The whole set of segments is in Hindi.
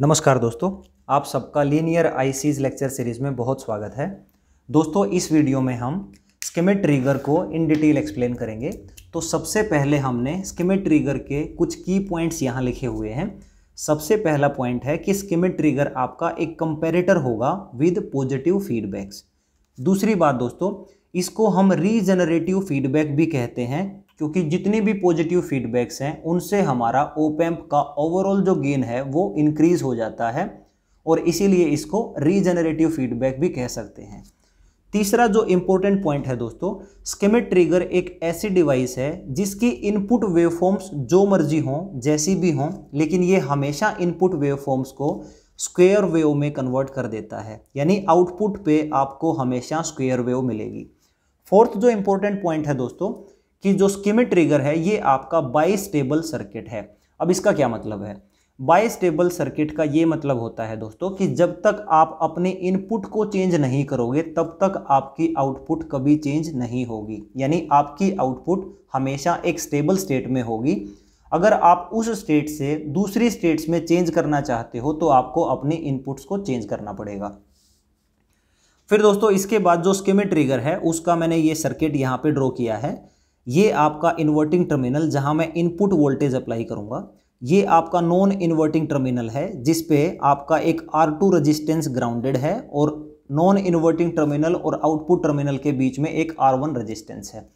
नमस्कार दोस्तों आप सबका लीनियर आईसीज लेक्चर सीरीज में बहुत स्वागत है दोस्तों इस वीडियो में हम स्किमिट ट्रिगर को इन डिटेल एक्सप्लेन करेंगे तो सबसे पहले हमने स्किमिट ट्रिगर के कुछ की पॉइंट्स यहाँ लिखे हुए हैं सबसे पहला पॉइंट है कि स्किमिट ट्रिगर आपका एक कंपेरेटर होगा विद पॉजिटिव फीडबैक्स दूसरी बात दोस्तों इसको हम रीजनरेटिव फीडबैक भी कहते हैं क्योंकि जितनी भी पॉजिटिव फीडबैक्स हैं उनसे हमारा ओपैम्प e का ओवरऑल जो गेन है वो इंक्रीज हो जाता है और इसीलिए इसको रीजनरेटिव फीडबैक भी कह सकते हैं तीसरा जो इम्पोर्टेंट पॉइंट है दोस्तों स्किमिट ट्रिगर एक ऐसी डिवाइस है जिसकी इनपुट वेवफॉर्म्स जो मर्जी हों जैसी भी हों लेकिन ये हमेशा इनपुट वेवफॉर्म्स को स्क्वेयर वेव में कन्वर्ट कर देता है यानी आउटपुट पे आपको हमेशा स्क्वेयर वेव मिलेगी फोर्थ जो इम्पोर्टेंट पॉइंट है दोस्तों कि जो स्कीम ट्रिगर है ये आपका बाई स्टेबल सर्किट है अब इसका क्या मतलब है बाई स्टेबल सर्किट का ये मतलब होता है दोस्तों कि जब तक आप अपने इनपुट को चेंज नहीं करोगे तब तक आपकी आउटपुट कभी चेंज नहीं होगी यानी आपकी आउटपुट हमेशा एक स्टेबल स्टेट में होगी अगर आप उस स्टेट से दूसरी स्टेट्स में चेंज करना चाहते हो तो आपको अपने इनपुट्स को चेंज करना पड़ेगा फिर दोस्तों इसके बाद जो स्कीम ट्रिगर है उसका मैंने ये सर्किट यहाँ पे ड्रॉ किया है ये आपका इन्वर्टिंग टर्मिनल जहां मैं इनपुट वोल्टेज अप्लाई करूंगा ये आपका नॉन इन्वर्टिंग टर्मिनल है जिस पे आपका एक R2 रेजिस्टेंस ग्राउंडेड है और नॉन इन्वर्टिंग टर्मिनल और आउटपुट टर्मिनल के बीच में एक R1 रेजिस्टेंस है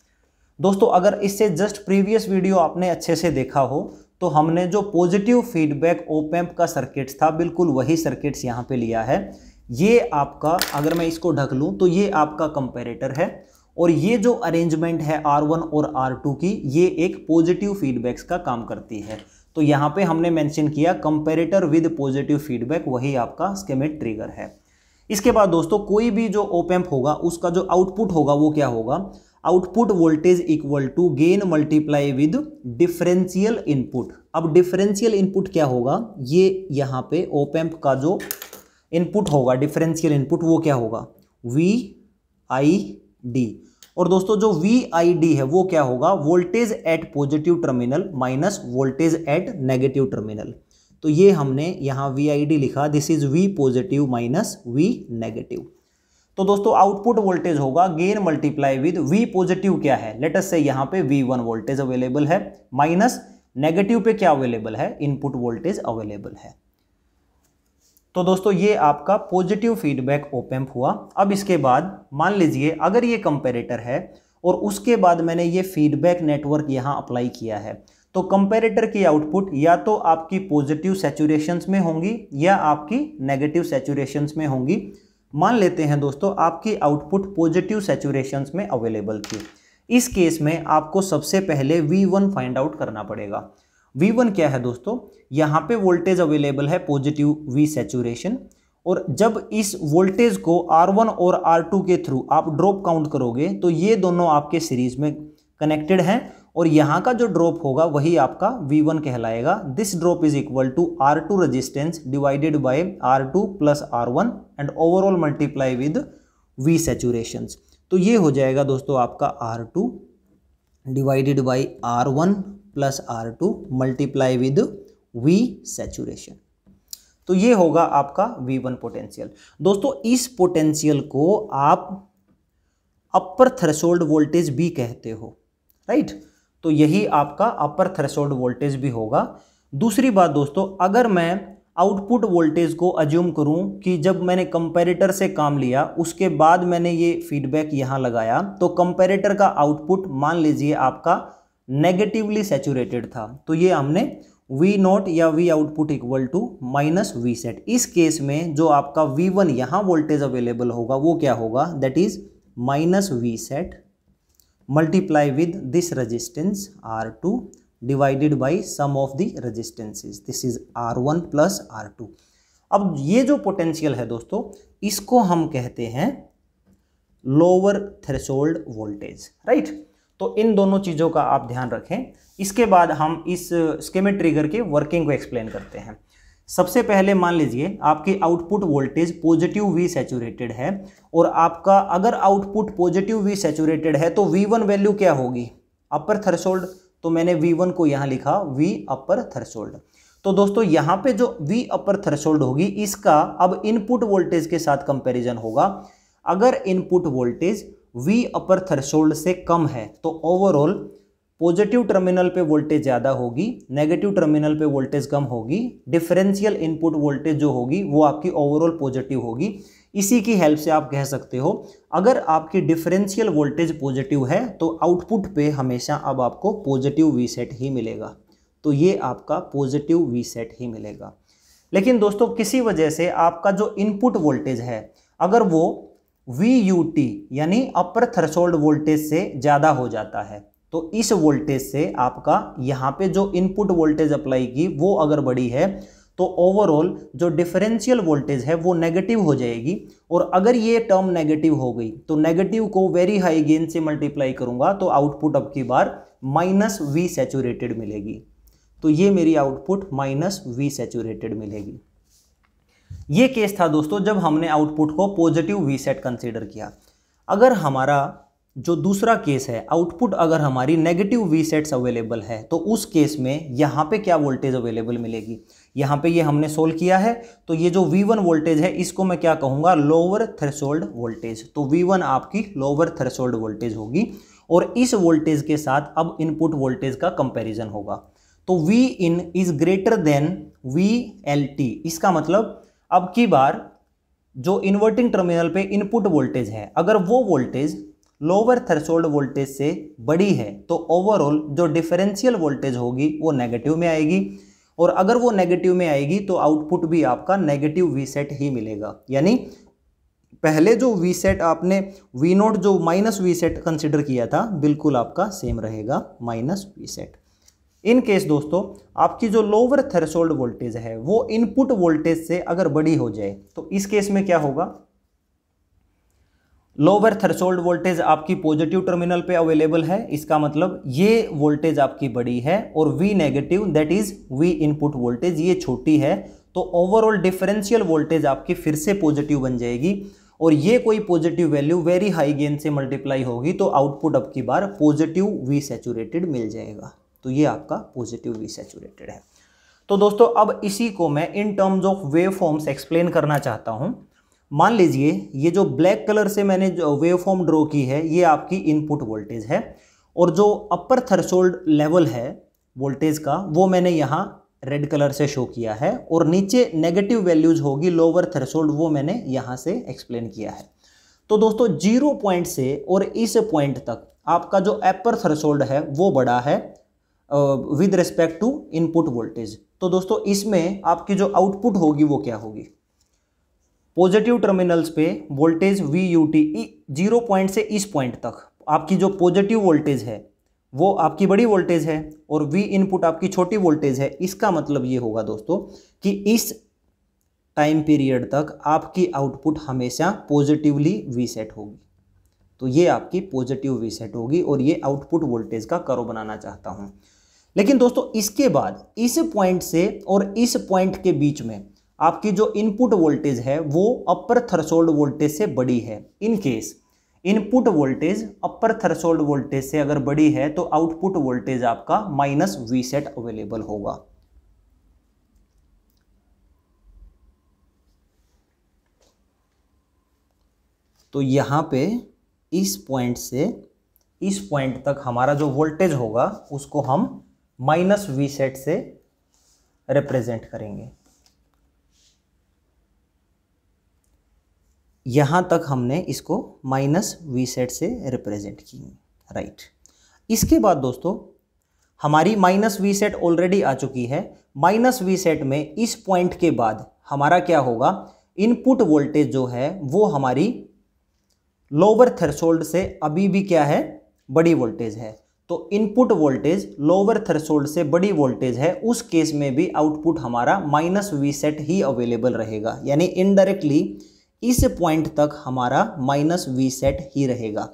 दोस्तों अगर इससे जस्ट प्रीवियस वीडियो आपने अच्छे से देखा हो तो हमने जो पॉजिटिव फीडबैक ओपैम्प का सर्किट्स था बिल्कुल वही सर्किट्स यहाँ पे लिया है ये आपका अगर मैं इसको ढक लूँ तो ये आपका कंपेरेटर है और ये जो अरेंजमेंट है R1 और R2 की ये एक पॉजिटिव फीडबैक्स का काम करती है तो यहाँ पे हमने मेंशन किया कंपेरेटर विद पॉजिटिव फीडबैक वही आपका स्केमेट ट्रिगर है इसके बाद दोस्तों कोई भी जो ओपैम्प होगा उसका जो आउटपुट होगा वो क्या होगा output voltage equal to gain multiply with differential input अब डिफरेंशियल इनपुट क्या होगा ये यहाँ पे ओपैम्प का जो इनपुट होगा डिफरेंशियल इनपुट वो क्या होगा वी आई डी और दोस्तों जो वी है वो क्या होगा voltage at positive terminal minus voltage at negative terminal तो ये हमने यहाँ वी लिखा this is V positive minus V negative तो दोस्तों आउटपुट वोल्टेज होगा gain multiply with V positive क्या है लेटस से यहाँ पे वी वन वोल्टेज अवेलेबल है माइनस नेगेटिव पे क्या अवेलेबल है इनपुट वोल्टेज अवेलेबल है तो दोस्तों ये आपका पॉजिटिव फीडबैक ओपेम्प हुआ अब इसके बाद मान लीजिए अगर ये कंपेरेटर है और उसके बाद मैंने ये फीडबैक नेटवर्क यहाँ अप्लाई किया है तो कंपेरेटर की आउटपुट या तो आपकी पॉजिटिव सेचुरेशंस में होंगी या आपकी नेगेटिव सेचुरेशंस में होंगी मान लेते हैं दोस्तों आपकी आउटपुट पॉजिटिव सेचुरेशंस में अवेलेबल थी इस केस में आपको सबसे पहले V1 फाइंड आउट करना पड़ेगा V1 क्या है दोस्तों यहाँ पे वोल्टेज अवेलेबल है पॉजिटिव V सेचुरेशन और जब इस वोल्टेज को R1 और R2 के थ्रू आप ड्रॉप काउंट करोगे तो ये दोनों आपके सीरीज में कनेक्टेड हैं और यहाँ का जो ड्रॉप होगा वही आपका V1 कहलाएगा this drop is equal to R two resistance divided by R two plus R one and overall multiply with V saturation तो ये हो जाएगा दोस्तों आपका R two divided by R one plus R two multiply with V saturation तो ये होगा आपका वी वन पोटेंशियल दोस्तों इस पोटेंशियल को आप अपर थ्रेसोल्ड वोल्टेज भी कहते हो राइट तो यही आपका अपर थ्रेसोल्ड वोल्टेज भी होगा दूसरी बात दोस्तों अगर मैं आउटपुट वोल्टेज को अज्यूम करूं कि जब मैंने कंपेरेटर से काम लिया उसके बाद मैंने ये फीडबैक यहां लगाया तो कंपेरेटर का आउटपुट मान लीजिए आपका नेगेटिवली सेचूरेटेड था तो ये हमने वी नॉट या V output equal to minus V sat इस केस में जो आपका वी वन यहाँ वोल्टेज अवेलेबल होगा वो क्या होगा that is minus V sat multiply with this resistance R two divided by sum of the resistances this is R one plus R two अब ये जो पोटेंशियल है दोस्तों इसको हम कहते हैं लोअर थ्रेसोल्ड वोल्टेज राइट तो इन दोनों चीज़ों का आप ध्यान रखें इसके बाद हम इस स्केमेट ट्रिगर के वर्किंग को एक्सप्लेन करते हैं सबसे पहले मान लीजिए आपकी output voltage positive V saturated है और आपका अगर आउटपुट पॉजिटिव वी सेचुरेटेड है तो वी वन वैल्यू क्या होगी अपर थर्सोल्ड तो मैंने वी वन को यहाँ लिखा वी अपर थर्सोल्ड तो दोस्तों यहाँ पे जो वी अपर थर्सोल्ड होगी इसका अब इनपुट वोल्टेज के साथ कंपेरिजन होगा अगर input voltage V upper threshold से कम है तो ओवरऑल पॉजिटिव टर्मिनल पे वोल्टेज ज़्यादा होगी नेगेटिव टर्मिनल पे वोल्टेज कम होगी डिफरेंशियल इनपुट वोल्टेज जो होगी वो आपकी ओवरऑल पॉजिटिव होगी इसी की हेल्प से आप कह सकते हो अगर आपकी डिफरेंशियल वोल्टेज पॉजिटिव है तो आउटपुट पे हमेशा अब आपको पॉजिटिव वी सेट ही मिलेगा तो ये आपका पॉजिटिव वी सेट ही मिलेगा लेकिन दोस्तों किसी वजह से आपका जो इनपुट वोल्टेज है अगर वो वी यू टी यानी अपर थ्रेशोल्ड वोल्टेज से ज़्यादा हो जाता है तो इस वोल्टेज से आपका यहाँ पे जो इनपुट वोल्टेज अप्लाई की वो अगर बड़ी है तो ओवरऑल जो डिफरेंशियल वोल्टेज है वो नेगेटिव हो जाएगी और अगर ये टर्म नेगेटिव हो गई तो नेगेटिव को वेरी हाई गेन से मल्टीप्लाई करूँगा तो आउटपुट अब की बार माइनस वी सेचूरेटेड मिलेगी तो ये मेरी आउटपुट माइनस वी सेचूरेटेड मिलेगी ये केस था दोस्तों जब हमने आउटपुट को पॉजिटिव वी सेट कंसिडर किया अगर हमारा जो दूसरा केस है आउटपुट अगर हमारी नेगेटिव वी सेट्स अवेलेबल है तो उस केस में यहाँ पे क्या वोल्टेज अवेलेबल मिलेगी यहाँ पे ये हमने सोल्व किया है तो ये जो वी वन वोल्टेज है इसको मैं क्या कहूँगा लोअर थ्रेशोल्ड वोल्टेज तो वी वन आपकी लोअर थ्रेशोल्ड वोल्टेज होगी और इस वोल्टेज के साथ अब इनपुट वोल्टेज का कंपेरिजन होगा तो V in is greater than V L T इसका मतलब अब की बार जो इन्वर्टिंग टर्मिनल पे इनपुट वोल्टेज है अगर वो वोल्टेज लोअर थ्रेशोल्ड वोल्टेज से बड़ी है तो ओवरऑल जो डिफरेंशियल वोल्टेज होगी वो नेगेटिव में आएगी और अगर वो नेगेटिव में आएगी तो आउटपुट भी आपका नेगेटिव वी सेट ही मिलेगा यानी पहले जो वी सेट आपने वी नोट जो माइनस वी सेट कंसिडर किया था बिल्कुल आपका सेम रहेगा minus V sat in case दोस्तों आपकी जो लोअर थ्रेशोल्ड वोल्टेज है वो इनपुट वोल्टेज से अगर बड़ी हो जाए तो इस केस में क्या होगा लोअर थ्रेशोल्ड वोल्टेज आपकी पॉजिटिव टर्मिनल पे अवेलेबल है इसका मतलब ये वोल्टेज आपकी बड़ी है और V negative that is V input voltage ये छोटी है तो ओवरऑल डिफरेंशियल वोल्टेज आपकी फिर से पॉजिटिव बन जाएगी और ये कोई positive value very high gain से मल्टीप्लाई होगी तो आउटपुट अब की बार पॉजिटिव वी सेचुरेटेड मिल जाएगा तो ये आपका पॉजिटिवली सेचुरेटेड है तो दोस्तों अब इसी को मैं in terms of wave forms explain करना चाहता हूँ मान लीजिए ये जो ब्लैक कलर से मैंने जो वेव फॉर्म ड्रॉ की है ये आपकी इनपुट वोल्टेज है और जो अपर थ्रेशोल्ड लेवल है वोल्टेज का वो मैंने यहाँ रेड कलर से शो किया है और नीचे नेगेटिव वैल्यूज़ होगी लोअर थर्सोल्ड वो मैंने यहाँ से एक्सप्लेन किया है तो दोस्तों जीरो पॉइंट से और इस पॉइंट तक आपका जो अपर थर्सोल्ड है वो बड़ा है with respect to input voltage तो दोस्तों इसमें आपकी जो आउटपुट होगी वो क्या होगी पॉजिटिव टर्मिनल्स पे voltage V U T zero point से इस पॉइंट तक आपकी जो पॉजिटिव वोल्टेज है वो आपकी बड़ी वोल्टेज है और वी इनपुट आपकी छोटी वोल्टेज है इसका मतलब ये होगा दोस्तों कि इस टाइम पीरियड तक आपकी आउटपुट हमेशा पॉजिटिवली वी सेट होगी तो ये आपकी पॉजिटिव वी सेट होगी और ये आउटपुट वोल्टेज का करो बनाना चाहता हूँ लेकिन दोस्तों इसके बाद इस पॉइंट से और इस पॉइंट के बीच में आपकी जो इनपुट वोल्टेज है वो अपर थ्रेशोल्ड वोल्टेज से बड़ी है in case input voltage upper threshold voltage से अगर बड़ी है तो आउटपुट वोल्टेज आपका माइनस वी सेट अवेलेबल होगा तो यहां पे इस पॉइंट से इस पॉइंट तक हमारा जो वोल्टेज होगा उसको हम माइनस वी सेट से रिप्रेजेंट करेंगे यहां तक हमने इसको माइनस वी सेट से रिप्रेजेंट की राइट इसके बाद दोस्तों हमारी माइनस वी सेट ऑलरेडी आ चुकी है माइनस वी सेट में इस पॉइंट के बाद हमारा क्या होगा इनपुट वोल्टेज जो है वो हमारी लोअर थ्रेशोल्ड से अभी भी क्या है बड़ी वोल्टेज है तो इनपुट वोल्टेज लोअर थ्रेसोल्ड से बड़ी वोल्टेज है उस केस में भी आउटपुट हमारा माइनस वी सेट ही अवेलेबल रहेगा यानी इनडायरेक्टली इस पॉइंट तक हमारा माइनस वी सेट ही रहेगा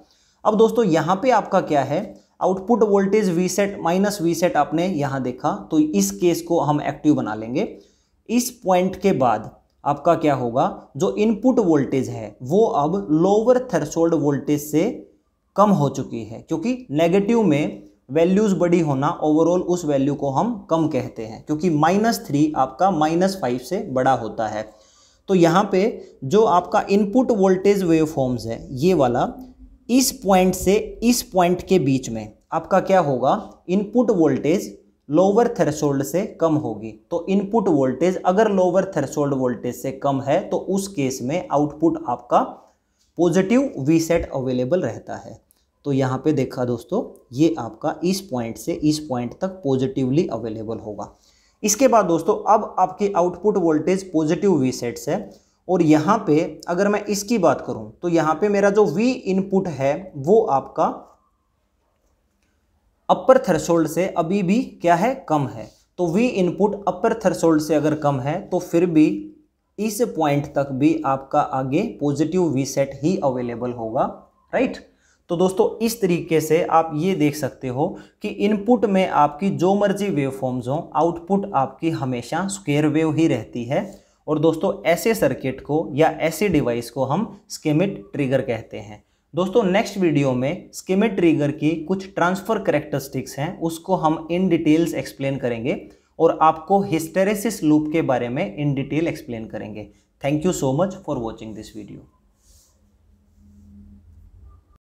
अब दोस्तों यहाँ पे आपका क्या है output voltage V sat minus V sat आपने यहाँ देखा तो इस केस को हम एक्टिव बना लेंगे इस पॉइंट के बाद आपका क्या होगा जो इनपुट वोल्टेज है वो अब लोअर थ्रेशोल्ड वोल्टेज से कम हो चुकी है क्योंकि नेगेटिव में वैल्यूज़ बड़ी होना ओवरऑल उस वैल्यू को हम कम कहते हैं क्योंकि माइनस थ्री आपका माइनस फाइव से बड़ा होता है तो यहाँ पे जो आपका इनपुट वोल्टेज वेव फॉर्म्स है ये वाला इस पॉइंट से इस पॉइंट के बीच में आपका क्या होगा इनपुट वोल्टेज लोअर थ्रेशोल्ड से कम होगी तो इनपुट वोल्टेज अगर लोअर थ्रेशोल्ड वोल्टेज से कम है तो उस केस में आउटपुट आपका पॉजिटिव वी सेट अवेलेबल रहता है तो यहाँ पे देखा दोस्तों ये आपका इस पॉइंट से इस पॉइंट तक पॉजिटिवली अवेलेबल होगा इसके बाद दोस्तों अब आपकी output voltage positive V sats है और यहाँ पे अगर मैं इसकी बात करूँ तो यहाँ पे मेरा जो वी इनपुट है वो आपका अपर थ्रेशोल्ड से अभी भी क्या है कम है तो वी इनपुट अपर थ्रेशोल्ड से अगर कम है तो फिर भी इस पॉइंट तक भी आपका आगे पॉजिटिव वी सेट ही अवेलेबल होगा राइट तो दोस्तों इस तरीके से आप ये देख सकते हो कि इनपुट में आपकी जो मर्जी वेव फॉर्म्स हों आउटपुट आपकी हमेशा स्क्वेयर वेव ही रहती है और दोस्तों ऐसे सर्किट को या ऐसे डिवाइस को हम स्केमिट ट्रिगर कहते हैं दोस्तों नेक्स्ट वीडियो में स्केमिट ट्रिगर की कुछ ट्रांसफ़र करेक्टरिस्टिक्स हैं उसको हम इन डिटेल्स एक्सप्लेन करेंगे और आपको हिस्टेरेसिस लूप के बारे में इन डिटेल एक्सप्लेन करेंगे thank you so much for watching this video